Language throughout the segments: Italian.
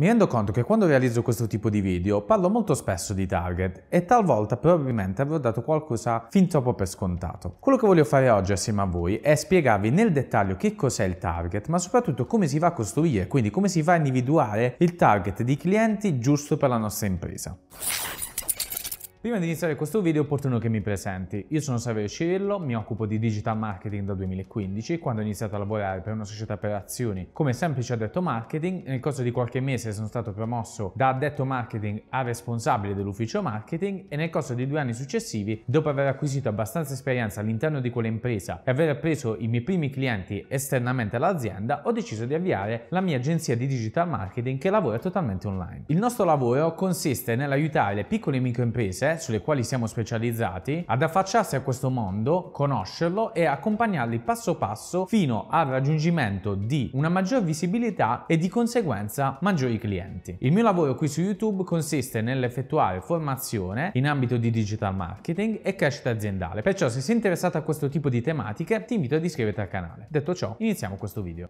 Mi rendo conto che quando realizzo questo tipo di video parlo molto spesso di target e talvolta probabilmente avrò dato qualcosa fin troppo per scontato. Quello che voglio fare oggi assieme a voi è spiegarvi nel dettaglio che cos'è il target, ma soprattutto come si va a costruire, quindi come si va a individuare il target di clienti giusto per la nostra impresa. Prima di iniziare questo video è opportuno che mi presenti. Io sono Saverio Cirillo, mi occupo di digital marketing da 2015, quando ho iniziato a lavorare per una società per azioni come semplice addetto marketing. Nel corso di qualche mese sono stato promosso da addetto marketing a responsabile dell'ufficio marketing e nel corso dei due anni successivi, dopo aver acquisito abbastanza esperienza all'interno di quell'impresa e aver preso i miei primi clienti esternamente all'azienda, ho deciso di avviare la mia agenzia di digital marketing che lavora totalmente online. Il nostro lavoro consiste nell'aiutare le piccole e microimprese sulle quali siamo specializzati ad affacciarsi a questo mondo, conoscerlo e accompagnarli passo passo fino al raggiungimento di una maggior visibilità e di conseguenza maggiori clienti. Il mio lavoro qui su YouTube consiste nell'effettuare formazione in ambito di digital marketing e crescita aziendale, perciò se sei interessato a questo tipo di tematiche ti invito ad iscriverti al canale. Detto ciò, iniziamo questo video.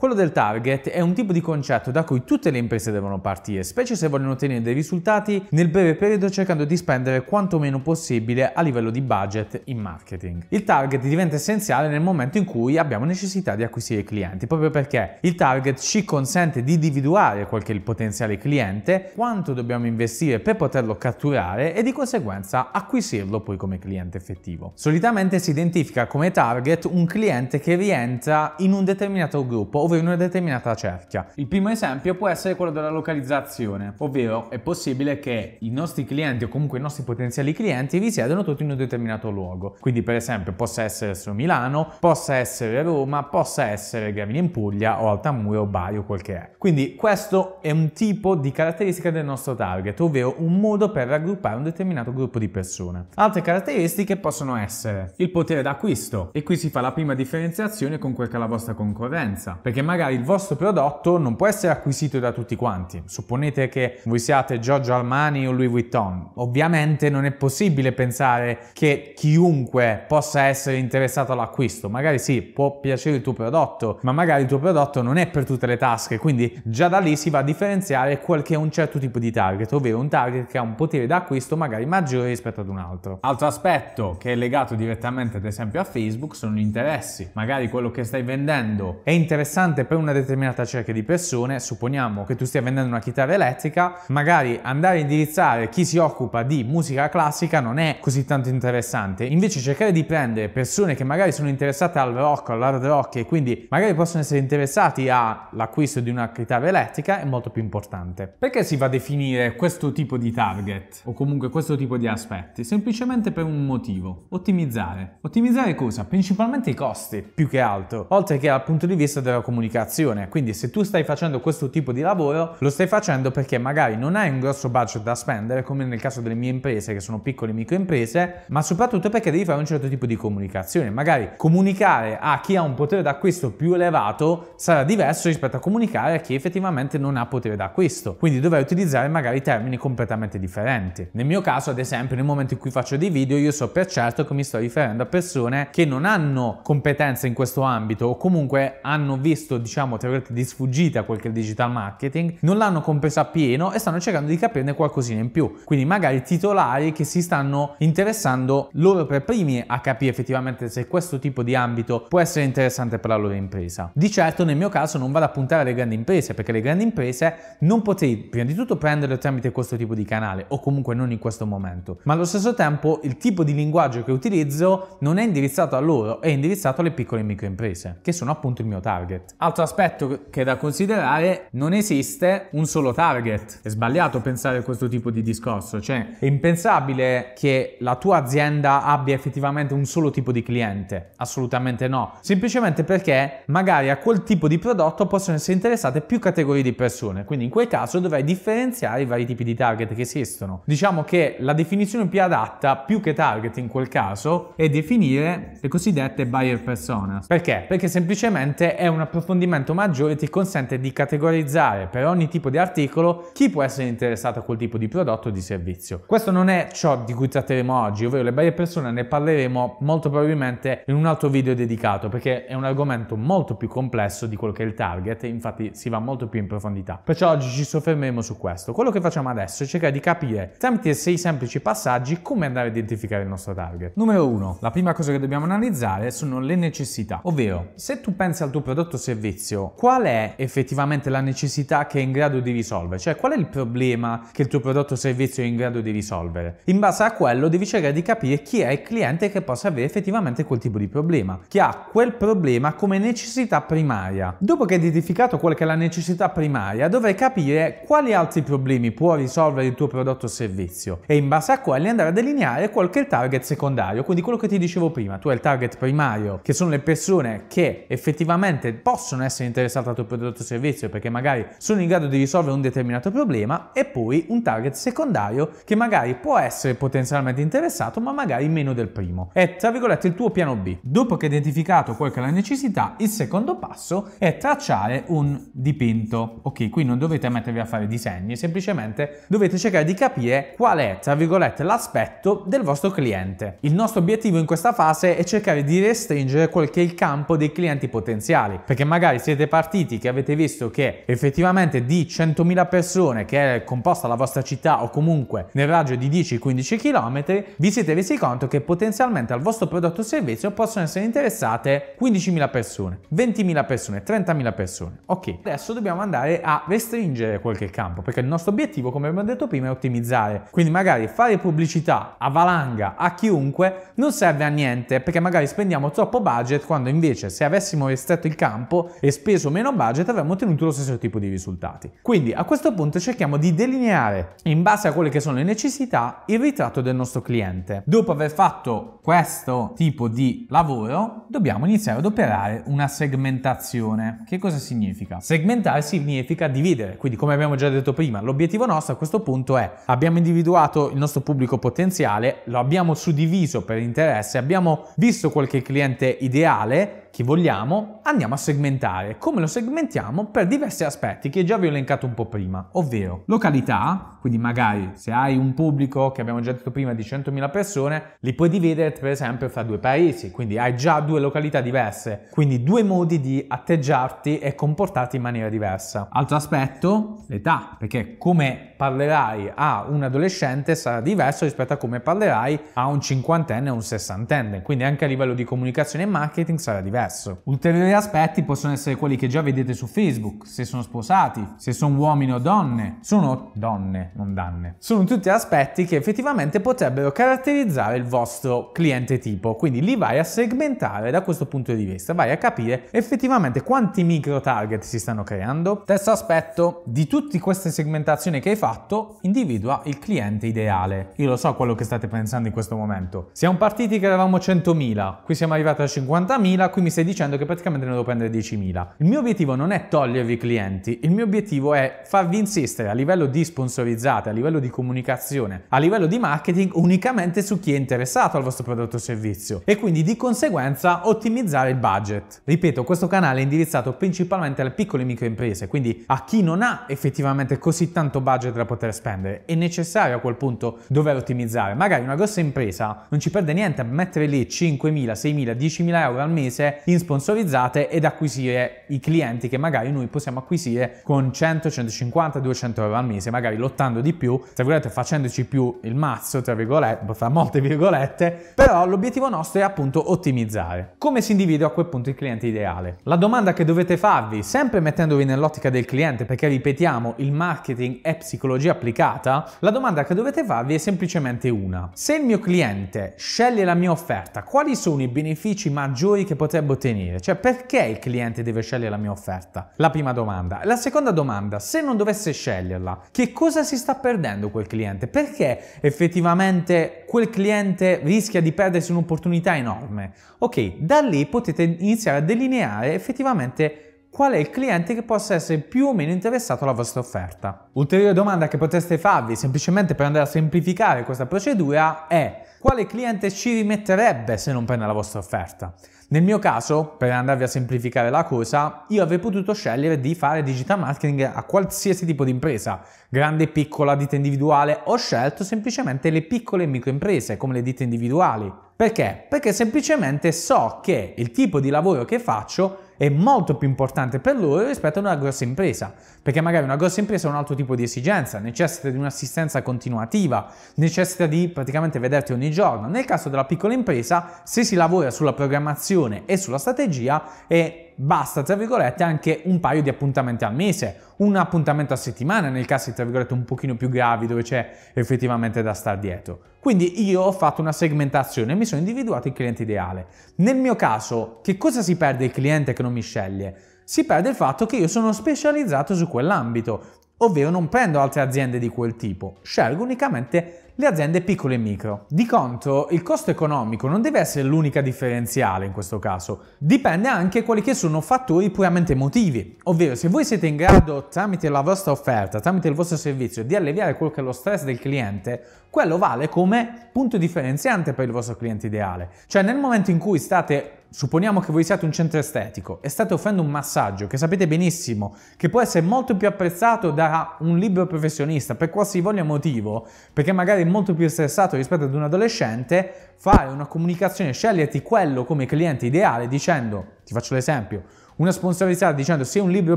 Quello del target è un tipo di concetto da cui tutte le imprese devono partire, specie se vogliono ottenere dei risultati nel breve periodo cercando di spendere quanto meno possibile a livello di budget in marketing. Il target diventa essenziale nel momento in cui abbiamo necessità di acquisire clienti, proprio perché il target ci consente di individuare qual è il potenziale cliente, quanto dobbiamo investire per poterlo catturare e di conseguenza acquisirlo poi come cliente effettivo. Solitamente si identifica come target un cliente che rientra in un determinato gruppo, ove in una determinata cerchia. Il primo esempio può essere quello della localizzazione, ovvero è possibile che i nostri clienti o comunque i nostri potenziali clienti risiedano tutti in un determinato luogo. Quindi per esempio possa essere su Milano, possa essere Roma, possa essere Gravina in Puglia o Altamuro, Bari o quel che è. Quindi questo è un tipo di caratteristica del nostro target, ovvero un modo per raggruppare un determinato gruppo di persone. Altre caratteristiche possono essere il potere d'acquisto e qui si fa la prima differenziazione con quella che è la vostra concorrenza, perché perché magari il vostro prodotto non può essere acquisito da tutti quanti. Supponete che voi siate Giorgio Armani o Louis Vuitton. Ovviamente non è possibile pensare che chiunque possa essere interessato all'acquisto. Magari sì, può piacere il tuo prodotto, ma magari il tuo prodotto non è per tutte le tasche, quindi già da lì si va a differenziare quel che è un certo tipo di target, ovvero un target che ha un potere d'acquisto magari maggiore rispetto ad un altro. Altro aspetto che è legato direttamente ad esempio a Facebook sono gli interessi. Magari quello che stai vendendo è interessante interessante per una determinata cerchia di persone, supponiamo che tu stia vendendo una chitarra elettrica, magari andare a indirizzare chi si occupa di musica classica non è così tanto interessante, invece cercare di prendere persone che magari sono interessate al rock, all'hard rock e quindi magari possono essere interessati all'acquisto di una chitarra elettrica è molto più importante. Perché si va a definire questo tipo di target o comunque questo tipo di aspetti? Semplicemente per un motivo, ottimizzare. Ottimizzare cosa? Principalmente i costi, più che altro, oltre che dal punto di vista della comunità comunicazione. Quindi se tu stai facendo questo tipo di lavoro, lo stai facendo perché magari non hai un grosso budget da spendere, come nel caso delle mie imprese, che sono piccole microimprese, ma soprattutto perché devi fare un certo tipo di comunicazione. Magari comunicare a chi ha un potere d'acquisto più elevato sarà diverso rispetto a comunicare a chi effettivamente non ha potere d'acquisto. Quindi dovrai utilizzare magari termini completamente differenti. Nel mio caso, ad esempio, nel momento in cui faccio dei video, io so per certo che mi sto riferendo a persone che non hanno competenze in questo ambito o comunque hanno visto visto, diciamo, tra virgolette, di sfuggita quel che è il digital marketing, non l'hanno compreso appieno e stanno cercando di capirne qualcosina in più. Quindi magari titolari che si stanno interessando loro per primi a capire effettivamente se questo tipo di ambito può essere interessante per la loro impresa. Di certo nel mio caso non vado a puntare alle grandi imprese, perché le grandi imprese non potrei prima di tutto prenderle tramite questo tipo di canale, o comunque non in questo momento. Ma allo stesso tempo il tipo di linguaggio che utilizzo non è indirizzato a loro, è indirizzato alle piccole e micro imprese, che sono appunto il mio target. Altro aspetto che è da considerare, non esiste un solo target. È sbagliato pensare a questo tipo di discorso, cioè è impensabile che la tua azienda abbia effettivamente un solo tipo di cliente, assolutamente no, semplicemente perché magari a quel tipo di prodotto possono essere interessate più categorie di persone, quindi in quel caso dovrai differenziare i vari tipi di target che esistono. Diciamo che la definizione più adatta, più che target in quel caso, è definire le cosiddette buyer personas. Perché? Perché semplicemente è una persona approfondimento maggiore ti consente di categorizzare per ogni tipo di articolo chi può essere interessato a quel tipo di prodotto o di servizio. Questo non è ciò di cui tratteremo oggi, ovvero le varie persone ne parleremo molto probabilmente in un altro video dedicato perché è un argomento molto più complesso di quello che è il target, infatti si va molto più in profondità. Perciò oggi ci soffermeremo su questo. Quello che facciamo adesso è cercare di capire tramite sei semplici passaggi come andare a identificare il nostro target. Numero 1. La prima cosa che dobbiamo analizzare sono le necessità, ovvero se tu pensi al tuo prodotto o servizio, qual è effettivamente la necessità che è in grado di risolvere? Cioè qual è il problema che il tuo prodotto o servizio è in grado di risolvere? In base a quello devi cercare di capire chi è il cliente che possa avere effettivamente quel tipo di problema, che ha quel problema come necessità primaria. Dopo che hai identificato quella che è la necessità primaria, dovrai capire quali altri problemi può risolvere il tuo prodotto o servizio e in base a quelli andare a delineare qual è il target secondario, quindi quello che ti dicevo prima, tu hai il target primario, che sono le persone che effettivamente possono possono essere interessati al tuo prodotto o servizio perché magari sono in grado di risolvere un determinato problema e poi un target secondario che magari può essere potenzialmente interessato ma magari meno del primo. È tra virgolette il tuo piano B. Dopo che hai identificato qual è la necessità, il secondo passo è tracciare un dipinto. Ok, qui non dovete mettervi a fare disegni, semplicemente dovete cercare di capire qual è tra virgolette l'aspetto del vostro cliente. Il nostro obiettivo in questa fase è cercare di restringere quel che è il campo dei clienti potenziali, perché magari siete partiti che avete visto che effettivamente di 100.000 persone che è composta la vostra città o comunque nel raggio di 10-15 km, vi siete resi conto che potenzialmente al vostro prodotto o servizio possono essere interessate 15.000 persone, 20.000 persone, 30.000 persone. Ok, adesso dobbiamo andare a restringere qualche campo perché il nostro obiettivo, come abbiamo detto prima, è ottimizzare. Quindi magari fare pubblicità a valanga a chiunque non serve a niente perché magari spendiamo troppo budget quando invece se avessimo restretto il campo e speso meno budget avremmo ottenuto lo stesso tipo di risultati. Quindi a questo punto cerchiamo di delineare in base a quelle che sono le necessità il ritratto del nostro cliente. Dopo aver fatto questo tipo di lavoro dobbiamo iniziare ad operare una segmentazione. Che cosa significa? Segmentare significa dividere, quindi come abbiamo già detto prima l'obiettivo nostro a questo punto è abbiamo individuato il nostro pubblico potenziale, lo abbiamo suddiviso per interesse, abbiamo visto qualche cliente ideale chi vogliamo, andiamo a segmentare. Come lo segmentiamo? Per diversi aspetti che già vi ho elencato un po' prima, ovvero località, quindi magari se hai un pubblico che abbiamo già detto prima di 100.000 persone, li puoi dividere per esempio fra due paesi, quindi hai già due località diverse, quindi due modi di atteggiarti e comportarti in maniera diversa. Altro aspetto, l'età, perché come parlerai a un adolescente sarà diverso rispetto a come parlerai a un cinquantenne o un sessantenne, quindi anche a livello di comunicazione e marketing sarà diverso. Ulteriori aspetti possono essere quelli che già vedete su Facebook, se sono sposati, se sono uomini o donne, sono donne, non danne. Sono tutti aspetti che effettivamente potrebbero caratterizzare il vostro cliente tipo, quindi li vai a segmentare da questo punto di vista, vai a capire effettivamente quanti micro target si stanno creando. Terzo aspetto, di tutte queste segmentazioni che hai fatto, fatto individua il cliente ideale. Io lo so quello che state pensando in questo momento. Siamo partiti che eravamo 100.000, qui siamo arrivati a 50.000, qui mi stai dicendo che praticamente ne devo prendere 10.000. Il mio obiettivo non è togliervi i clienti, il mio obiettivo è farvi insistere a livello di sponsorizzate, a livello di comunicazione, a livello di marketing unicamente su chi è interessato al vostro prodotto o servizio e quindi di conseguenza ottimizzare il budget. Ripeto, questo canale è indirizzato principalmente alle piccole microimprese, quindi a chi non ha effettivamente così tanto budget da poter spendere. È necessario a quel punto dover ottimizzare. Magari una grossa impresa non ci perde niente a mettere lì 5.000, 6.000, 10.000 euro al mese in sponsorizzate ed acquisire i clienti che magari noi possiamo acquisire con 100, 150, 200 euro al mese, magari lottando di più, tra virgolette facendoci più il mazzo, tra virgolette, fra molte virgolette, però l'obiettivo nostro è appunto ottimizzare. Come si individua a quel punto il cliente ideale? La domanda che dovete farvi, sempre mettendovi nell'ottica del cliente, perché ripetiamo, il marketing è psicologico psicologia applicata, la domanda che dovete farvi è semplicemente una. Se il mio cliente sceglie la mia offerta, quali sono i benefici maggiori che potrebbe ottenere? Cioè perché il cliente deve scegliere la mia offerta? La prima domanda. La seconda domanda, se non dovesse sceglierla, che cosa si sta perdendo quel cliente? Perché effettivamente quel cliente rischia di perdersi un'opportunità enorme? Ok, da lì potete iniziare a delineare effettivamente qual è il cliente che possa essere più o meno interessato alla vostra offerta. Ulteriore domanda che potreste farvi semplicemente per andare a semplificare questa procedura è quale cliente ci rimetterebbe se non prende la vostra offerta? Nel mio caso, per andarvi a semplificare la cosa, io avrei potuto scegliere di fare digital marketing a qualsiasi tipo di impresa, grande, piccola, ditta individuale, ho scelto semplicemente le piccole e micro come le ditte individuali. Perché? Perché semplicemente so che il tipo di lavoro che faccio è molto più importante per loro rispetto a una grossa impresa, perché magari una grossa impresa ha un altro tipo di esigenza, necessita di un'assistenza continuativa, necessita di praticamente vederti ogni giorno. Nel caso della piccola impresa, se si lavora sulla programmazione e sulla strategia, è basta, tra virgolette, anche un paio di appuntamenti al mese, un appuntamento a settimana nel caso, tra virgolette, un pochino più gravi dove c'è effettivamente da star dietro. Quindi io ho fatto una segmentazione, mi sono individuato il cliente ideale. Nel mio caso, che cosa si perde il cliente che non mi sceglie? si perde il fatto che io sono specializzato su quell'ambito ovvero non prendo altre aziende di quel tipo, scelgo unicamente le aziende piccole e micro. Di contro, il costo economico non deve essere l'unica differenziale in questo caso, dipende anche da quelli che sono fattori puramente emotivi, ovvero se voi siete in grado tramite la vostra offerta, tramite il vostro servizio, di alleviare quello che è lo stress del cliente, quello vale come punto differenziante per il vostro cliente ideale. Cioè nel momento in cui state Supponiamo che voi siate un centro estetico e state offrendo un massaggio che sapete benissimo che può essere molto più apprezzato da un libero professionista per qualsiasi motivo, perché magari è molto più stressato rispetto ad un adolescente, fare una comunicazione, sceglierti quello come cliente ideale dicendo, ti faccio l'esempio, una sponsorizzata dicendo sei un libero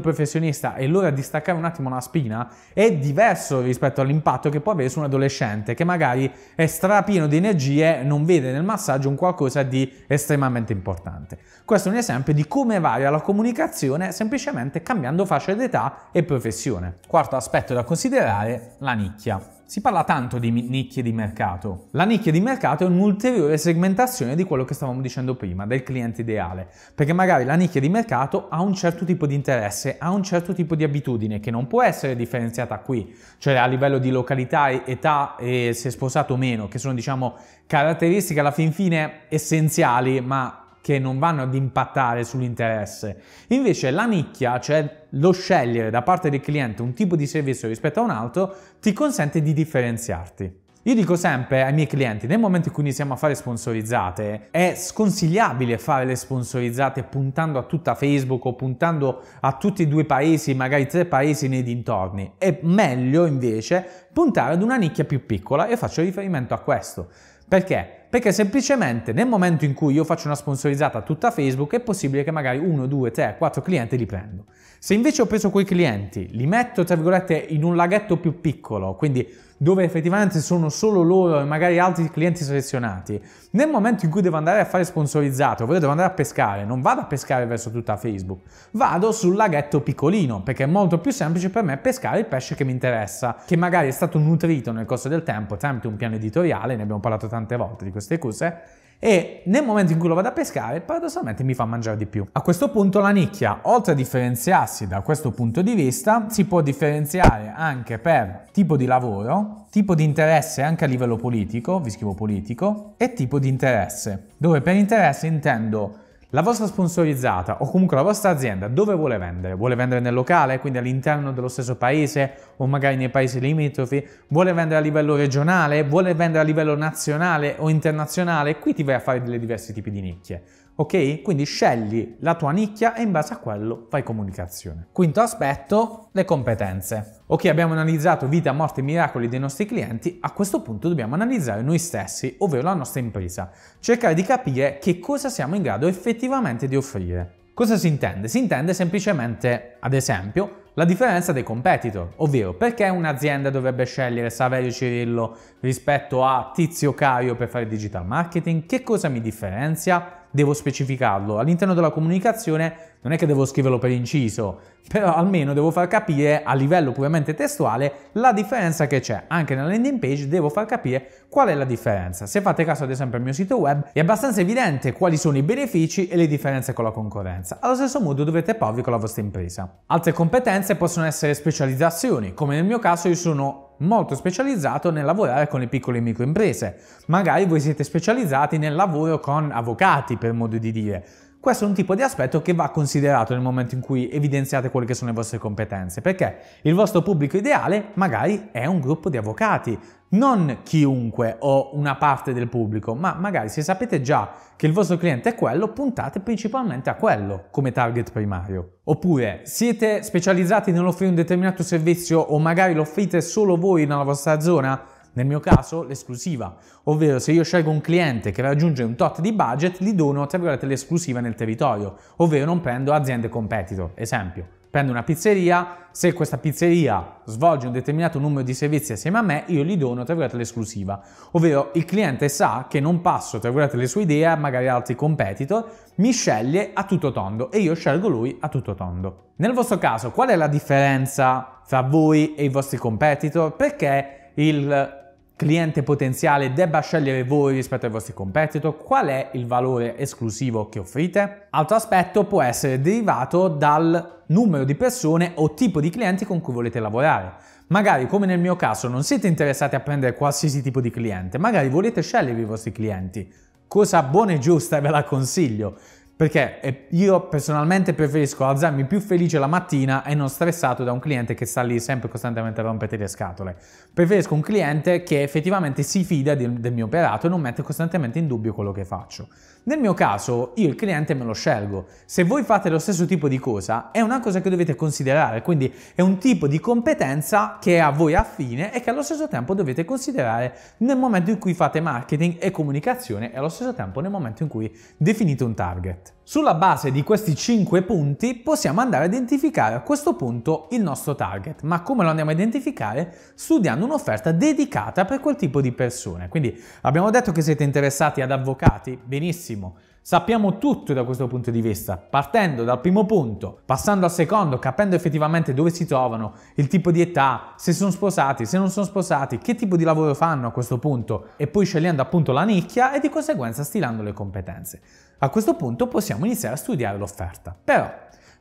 professionista e l'ora di staccare un attimo la spina è diverso rispetto all'impatto che può avere su un adolescente che magari è strapieno di energie e non vede nel massaggio un qualcosa di estremamente importante. Questo è un esempio di come varia la comunicazione semplicemente cambiando fascia d'età e professione. Quarto aspetto da considerare, la nicchia. Si parla tanto di nicchie di mercato. La nicchia di mercato è un'ulteriore segmentazione di quello che stavamo dicendo prima, del cliente ideale, perché magari la nicchia di mercato ha un certo tipo di interesse, ha un certo tipo di abitudine che non può essere differenziata qui, cioè a livello di località, età e se è sposato o meno, che sono diciamo caratteristiche alla fin fine essenziali, ma che non vanno ad impattare sull'interesse. Invece la nicchia, cioè lo scegliere da parte del cliente un tipo di servizio rispetto a un altro, ti consente di differenziarti. Io dico sempre ai miei clienti, nel momento in cui iniziamo a fare sponsorizzate, è sconsigliabile fare le sponsorizzate puntando a tutta Facebook o puntando a tutti e due paesi, magari tre paesi nei dintorni. È meglio invece puntare ad una nicchia più piccola e faccio riferimento a questo. Perché? Perché semplicemente nel momento in cui io faccio una sponsorizzata tutta Facebook è possibile che magari uno, due, tre, quattro clienti li prendo. Se invece ho preso quei clienti, li metto tra virgolette in un laghetto più piccolo, quindi dove effettivamente sono solo loro e magari altri clienti selezionati, nel momento in cui devo andare a fare sponsorizzato, ovvero devo andare a pescare, non vado a pescare verso tutta Facebook, vado sul laghetto piccolino, perché è molto più semplice per me pescare il pesce che mi interessa, che magari è stato nutrito nel corso del tempo tramite un piano editoriale, ne abbiamo parlato tante volte di queste cose, e nel momento in cui lo vado a pescare paradossalmente mi fa mangiare di più. A questo punto la nicchia, oltre a differenziarsi da questo punto di vista, si può differenziare anche per tipo di lavoro, tipo di interesse anche a livello politico, vi scrivo politico, e tipo di interesse, dove per interesse intendo la vostra sponsorizzata o comunque la vostra azienda dove vuole vendere? Vuole vendere nel locale, quindi all'interno dello stesso paese o magari nei paesi limitrofi? Vuole vendere a livello regionale? Vuole vendere a livello nazionale o internazionale? Qui ti vai a fare delle diversi tipi di nicchie. Ok? Quindi scegli la tua nicchia e in base a quello fai comunicazione. Quinto aspetto, le competenze. Ok, abbiamo analizzato vita, morte e miracoli dei nostri clienti, a questo punto dobbiamo analizzare noi stessi, ovvero la nostra impresa, cercare di capire che cosa siamo in grado effettivamente di offrire. Cosa si intende? Si intende semplicemente, ad esempio, la differenza dei competitor, ovvero perché un'azienda dovrebbe scegliere Saverio Cirillo rispetto a Tizio Cario per fare digital marketing, che cosa mi differenzia? Devo specificarlo. All'interno della comunicazione non è che devo scriverlo per inciso, però almeno devo far capire a livello puramente testuale la differenza che c'è. Anche nella landing page devo far capire qual è la differenza. Se fate caso ad esempio al mio sito web è abbastanza evidente quali sono i benefici e le differenze con la concorrenza. Allo stesso modo dovete porvi con la vostra impresa. Altre competenze possono essere specializzazioni, come nel mio caso io sono molto specializzato nel lavorare con le piccole e micro imprese. Magari voi siete specializzati nel lavoro con avvocati, per modo di dire, questo è un tipo di aspetto che va considerato nel momento in cui evidenziate quelle che sono le vostre competenze, perché il vostro pubblico ideale magari è un gruppo di avvocati, non chiunque o una parte del pubblico, ma magari se sapete già che il vostro cliente è quello, puntate principalmente a quello come target primario. Oppure siete specializzati nell'offrire un determinato servizio o magari lo offrite solo voi nella vostra zona? Nel mio caso l'esclusiva, ovvero se io scelgo un cliente che raggiunge un tot di budget, gli dono tra virgolette l'esclusiva nel territorio, ovvero non prendo aziende competitor. Esempio, prendo una pizzeria, se questa pizzeria svolge un determinato numero di servizi assieme a me, io gli dono tra virgolette l'esclusiva, ovvero il cliente sa che non passo tra virgolette le sue idee, magari altri competitor, mi sceglie a tutto tondo e io scelgo lui a tutto tondo. Nel vostro caso, qual è la differenza tra voi e i vostri competitor? Perché il cliente potenziale debba scegliere voi rispetto ai vostri competitor? Qual è il valore esclusivo che offrite? Altro aspetto può essere derivato dal numero di persone o tipo di clienti con cui volete lavorare. Magari, come nel mio caso, non siete interessati a prendere qualsiasi tipo di cliente, magari volete scegliere i vostri clienti. Cosa buona e giusta ve la consiglio. Perché eh, io personalmente preferisco alzarmi più felice la mattina e non stressato da un cliente che sta lì sempre costantemente a rompere le scatole. Preferisco un cliente che effettivamente si fida del, del mio operato e non mette costantemente in dubbio quello che faccio. Nel mio caso, io il cliente me lo scelgo. Se voi fate lo stesso tipo di cosa, è una cosa che dovete considerare, quindi è un tipo di competenza che è a voi affine e che allo stesso tempo dovete considerare nel momento in cui fate marketing e comunicazione e allo stesso tempo nel momento in cui definite un target. Sulla base di questi 5 punti possiamo andare a identificare a questo punto il nostro target, ma come lo andiamo a identificare? Studiando un'offerta dedicata per quel tipo di persone. Quindi abbiamo detto che siete interessati ad avvocati, benissimo, Sappiamo tutto da questo punto di vista, partendo dal primo punto, passando al secondo, capendo effettivamente dove si trovano, il tipo di età, se sono sposati, se non sono sposati, che tipo di lavoro fanno a questo punto e poi scegliendo appunto la nicchia e di conseguenza stilando le competenze. A questo punto possiamo iniziare a studiare l'offerta. Però,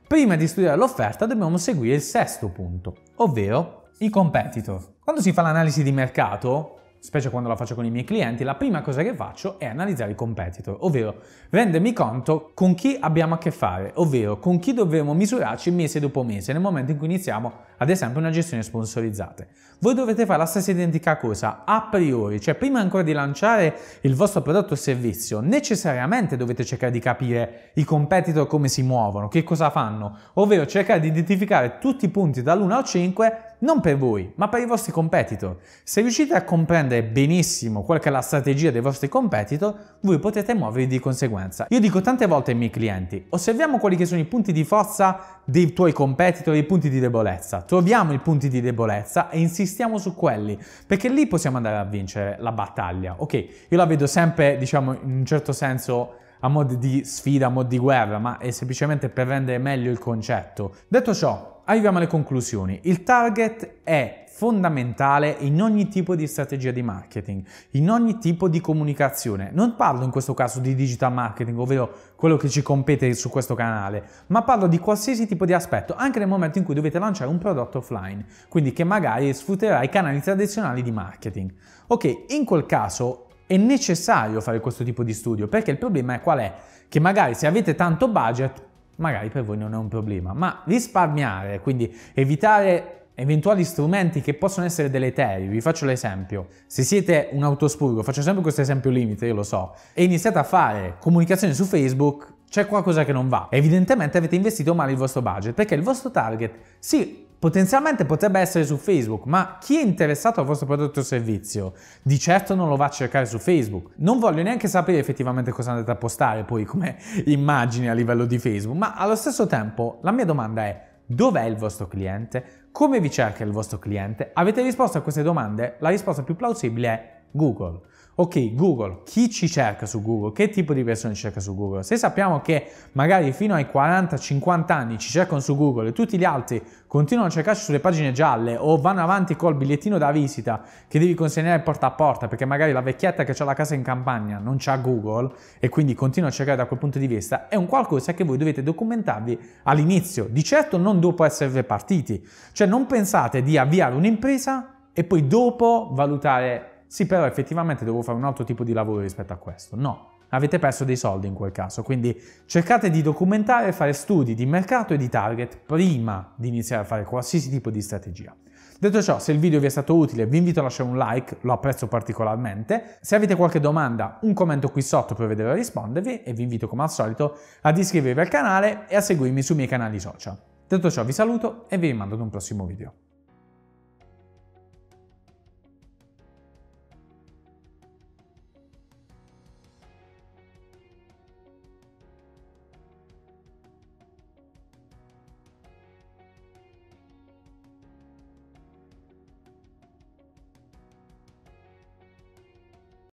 prima di studiare l'offerta dobbiamo seguire il sesto punto, ovvero i competitor. Quando si fa l'analisi di mercato, specie quando la faccio con i miei clienti, la prima cosa che faccio è analizzare i competitor, ovvero rendermi conto con chi abbiamo a che fare, ovvero con chi dovremo misurarci mese dopo mese nel momento in cui iniziamo ad esempio una gestione sponsorizzata. Voi dovete fare la stessa identica cosa a priori, cioè prima ancora di lanciare il vostro prodotto o servizio, necessariamente dovete cercare di capire i competitor come si muovono, che cosa fanno, ovvero cercare di identificare tutti i punti dall'1 al 5 non per voi, ma per i vostri competitor. Se riuscite a comprendere benissimo qual è la strategia dei vostri competitor, voi potete muovervi di conseguenza. Io dico tante volte ai miei clienti, osserviamo quali che sono i punti di forza dei tuoi competitor i punti di debolezza. Troviamo i punti di debolezza e insistiamo su quelli, perché lì possiamo andare a vincere la battaglia. Ok, io la vedo sempre, diciamo, in un certo senso a mod di sfida, a mod di guerra, ma è semplicemente per rendere meglio il concetto. Detto ciò, arriviamo alle conclusioni. Il target è fondamentale in ogni tipo di strategia di marketing, in ogni tipo di comunicazione. Non parlo in questo caso di digital marketing, ovvero quello che ci compete su questo canale, ma parlo di qualsiasi tipo di aspetto, anche nel momento in cui dovete lanciare un prodotto offline, quindi che magari sfrutterà i canali tradizionali di marketing. Ok, in quel caso è necessario fare questo tipo di studio, perché il problema è qual è? Che magari se avete tanto budget, magari per voi non è un problema, ma risparmiare, quindi evitare eventuali strumenti che possono essere deleteri. Vi faccio l'esempio. Se siete un autospurgo, faccio sempre questo esempio limite, io lo so, e iniziate a fare comunicazione su Facebook, c'è qualcosa che non va. Evidentemente avete investito male il vostro budget, perché il vostro target, sì, Potenzialmente potrebbe essere su Facebook, ma chi è interessato al vostro prodotto o servizio di certo non lo va a cercare su Facebook. Non voglio neanche sapere effettivamente cosa andate a postare poi come immagini a livello di Facebook, ma allo stesso tempo la mia domanda è dov'è il vostro cliente? Come vi cerca il vostro cliente? Avete risposto a queste domande? La risposta più plausibile è Google. Ok, Google, chi ci cerca su Google? Che tipo di persone ci cerca su Google? Se sappiamo che magari fino ai 40-50 anni ci cercano su Google e tutti gli altri continuano a cercarci sulle pagine gialle o vanno avanti col bigliettino da visita che devi consegnare porta a porta perché magari la vecchietta che ha la casa in campagna non c'ha Google e quindi continua a cercare da quel punto di vista, è un qualcosa che voi dovete documentarvi all'inizio, di certo non dopo essere partiti. Cioè non pensate di avviare un'impresa e poi dopo valutare sì però effettivamente devo fare un altro tipo di lavoro rispetto a questo. No, avete perso dei soldi in quel caso, quindi cercate di documentare e fare studi di mercato e di target prima di iniziare a fare qualsiasi tipo di strategia. Detto ciò, se il video vi è stato utile vi invito a lasciare un like, lo apprezzo particolarmente. Se avete qualche domanda, un commento qui sotto per vedere a rispondervi e vi invito come al solito ad iscrivervi al canale e a seguirmi sui miei canali social. Detto ciò vi saluto e vi rimando ad un prossimo video.